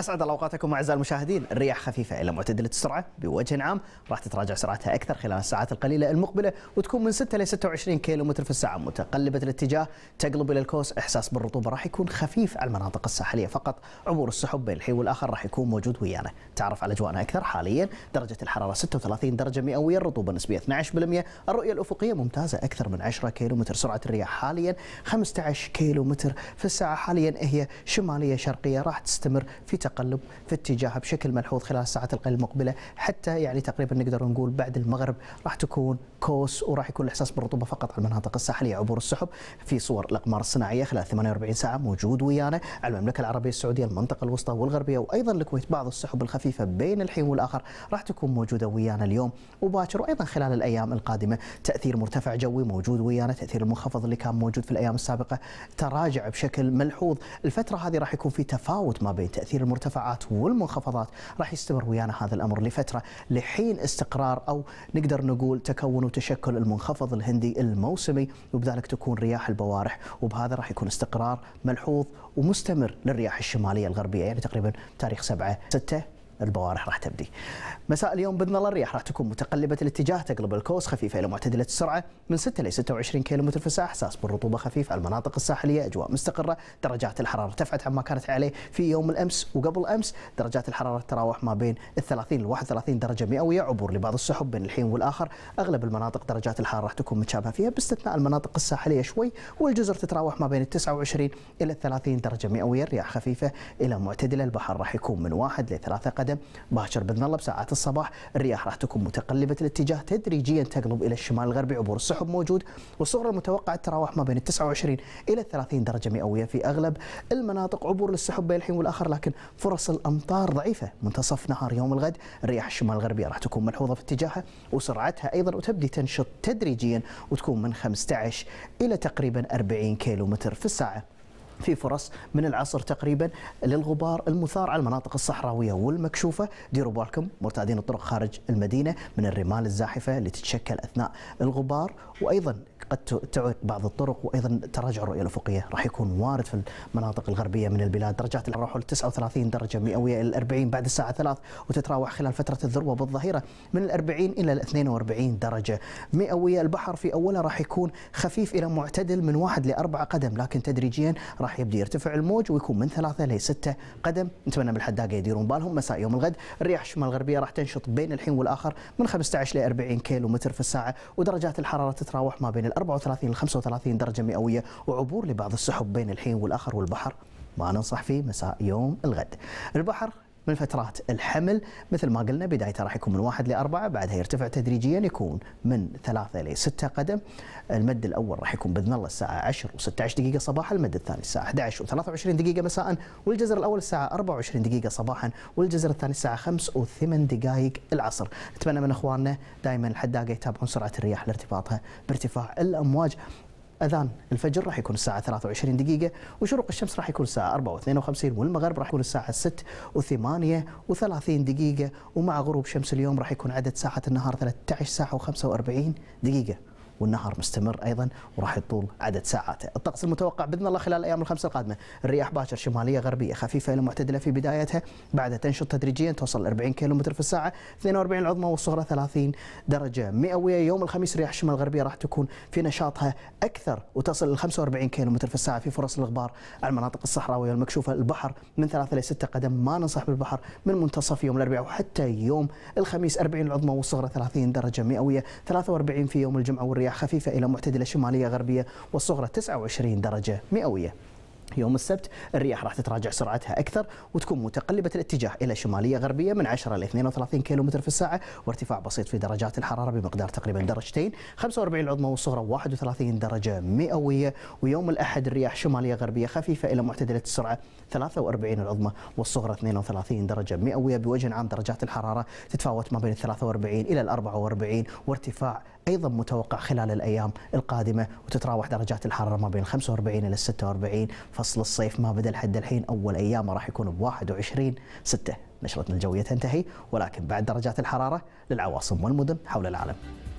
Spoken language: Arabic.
اسعد الله اوقاتكم اعزائي المشاهدين، الرياح خفيفه الى معتدله السرعه بوجه عام، راح تتراجع سرعتها اكثر خلال الساعات القليله المقبله وتكون من 6 ل 26 متر في الساعه، متقلبه الاتجاه، تقلب الى الكوس، احساس بالرطوبه راح يكون خفيف على المناطق الساحليه فقط، عبور السحب بين الحي والاخر راح يكون موجود ويانا، تعرف على اجواءنا اكثر حاليا درجه الحراره 36 درجه مئويه، الرطوبه نسبيه 12%، الرؤيه الافقيه ممتازه اكثر من 10 كيلو متر، سرعه الرياح حاليا 15 كيلو متر في الساعه، حاليا هي شماليه شرقيه راح تستمر في تقلب في اتجاهها بشكل ملحوظ خلال الساعات القليله المقبله حتى يعني تقريبا نقدر نقول بعد المغرب راح تكون كوس وراح يكون الاحساس بالرطوبه فقط على المناطق الساحليه عبور السحب في صور الاقمار الصناعيه خلال 48 ساعه موجود ويانا على المملكه العربيه السعوديه المنطقه الوسطى والغربيه وايضا الكويت بعض السحب الخفيفه بين الحين والاخر راح تكون موجوده ويانا اليوم وباكر وايضا خلال الايام القادمه تاثير مرتفع جوي موجود ويانا تاثير المنخفض اللي كان موجود في الايام السابقه تراجع بشكل ملحوظ الفتره هذه راح يكون في تفاوت ما بين تاثير المرتفعات والمنخفضات راح يستمر ويانا هذا الامر لفتره لحين استقرار او نقدر نقول تكون وتشكل المنخفض الهندي الموسمي وبذلك تكون رياح البوارح وبهذا راح يكون استقرار ملحوظ ومستمر للرياح الشماليه الغربيه يعني تقريبا تاريخ 7 6 البوارح راح تبدي. مساء اليوم باذن الله الرياح راح تكون متقلبه الاتجاه تقلب الكوس خفيفه الى معتدله السرعه من 6 الى 26 كم في الساعه احساس بالرطوبه خفيف على المناطق الساحليه اجواء مستقره درجات الحراره ارتفعت عما كانت عليه في يوم الامس وقبل امس درجات الحراره تتراوح ما بين ال 30 ل 31 درجه مئويه عبور لبعض السحب بين الحين والاخر اغلب المناطق درجات الحراره راح تكون متشابهه فيها باستثناء المناطق الساحليه شوي والجزر تتراوح ما بين ال 29 الى 30 درجه مئويه الرياح خفيفه الى معتدله البحر راح يكون من 1 ل 3 قدم العاده باكر باذن الله بساعات الصباح الرياح راح تكون متقلبه الاتجاه تدريجيا تقلب الى الشمال الغربي عبور السحب موجود والصغرى المتوقعه تتراوح ما بين 29 الى 30 درجه مئويه في اغلب المناطق عبور للسحب بين الحين والاخر لكن فرص الامطار ضعيفه منتصف نهار يوم الغد الرياح الشمال الغربيه راح تكون ملحوظه في اتجاهها وسرعتها ايضا وتبدي تنشط تدريجيا وتكون من 15 الى تقريبا 40 كيلو متر في الساعه في فرص من العصر تقريبا للغبار المثار على المناطق الصحراويه والمكشوفه ديروا بالكم مرتادين الطرق خارج المدينه من الرمال الزاحفه اللي تتشكل اثناء الغبار وايضا قد تعود بعض الطرق وايضا تراجع الرؤيه الافقيه راح يكون وارد في المناطق الغربيه من البلاد درجات الحراره ل 39 درجه مئويه الى 40 بعد الساعه 3 وتتراوح خلال فتره الذروه بالظهيره من ال 40 الى ال 42 درجه مئويه البحر في اوله راح يكون خفيف الى معتدل من واحد لاربعه قدم لكن تدريجيا راح راح يبدا يرتفع الموج ويكون من ثلاثة الى سته قدم نتمنى من الحداقه يديرون بالهم مساء يوم الغد الرياح الشمال الغربيه راح تنشط بين الحين والاخر من 15 ل 40 كيلو متر في الساعه ودرجات الحراره تتراوح ما بين ال 34 ل 35 درجه مئويه وعبور لبعض السحب بين الحين والاخر والبحر ما ننصح فيه مساء يوم الغد البحر من فترات الحمل مثل ما قلنا بدايته راح يكون من واحد لأربعة بعدها يرتفع تدريجيا يكون من ثلاثة إلى ستة قدم المد الأول راح يكون بإذن الله الساعة 10 و16 دقيقة صباحا المد الثاني الساعة 11 و23 دقيقة مساء والجزر الأول الساعة 24 دقيقة صباحا والجزر الثاني الساعة 5 و8 دقائق العصر نتمنى من إخواننا دائما الحداقة يتابعون سرعة الرياح لارتباطها بارتفاع الأمواج اذان الفجر راح يكون الساعه 23 دقيقه وشروق الشمس راح يكون الساعه و52 والمغرب راح يكون الساعه 6 و38 دقيقه ومع غروب شمس اليوم راح يكون عدد ساعات النهار 13 ساعه و45 دقيقه والنهار مستمر ايضا وراح يطول عدد ساعاته. الطقس المتوقع باذن الله خلال الايام الخمسه القادمه الرياح باكر شماليه غربيه خفيفه الى معتدله في بدايتها بعدها تنشط تدريجيا توصل 40 متر في الساعه 42 العظمى والصغرى 30 درجه مئويه يوم الخميس رياح الشمال الغربيه راح تكون في نشاطها اكثر وتصل ل 45 متر في الساعه في فرص الغبار على المناطق الصحراويه المكشوفه البحر من 3 الى 6 قدم ما ننصح بالبحر من منتصف يوم الاربعاء وحتى يوم الخميس 40 العظمى والصغرى 30 درجه مئويه 43 في يوم الجمعه والرياح خفيفة إلى معتدلة شمالية غربية والصغرى 29 درجة مئوية يوم السبت الرياح راح تتراجع سرعتها اكثر وتكون متقلبه الاتجاه الى شماليه غربيه من 10 الى 32 كم في الساعه وارتفاع بسيط في درجات الحراره بمقدار تقريبا درجتين 45 العظمى والصغرى 31 درجه مئويه ويوم الاحد الرياح شماليه غربيه خفيفه الى معتدله السرعه 43 العظمى والصغرى 32 درجه مئويه بوجه عام درجات الحراره تتفاوت ما بين 43 الى 44 وارتفاع ايضا متوقع خلال الايام القادمه وتتراوح درجات الحراره ما بين 45 الى 46 فصل الصيف ما بدا لحد الحين اول ايامه راح يكون ب 21 6 نشرتنا الجويه تنتهي ولكن بعد درجات الحراره للعواصم والمدن حول العالم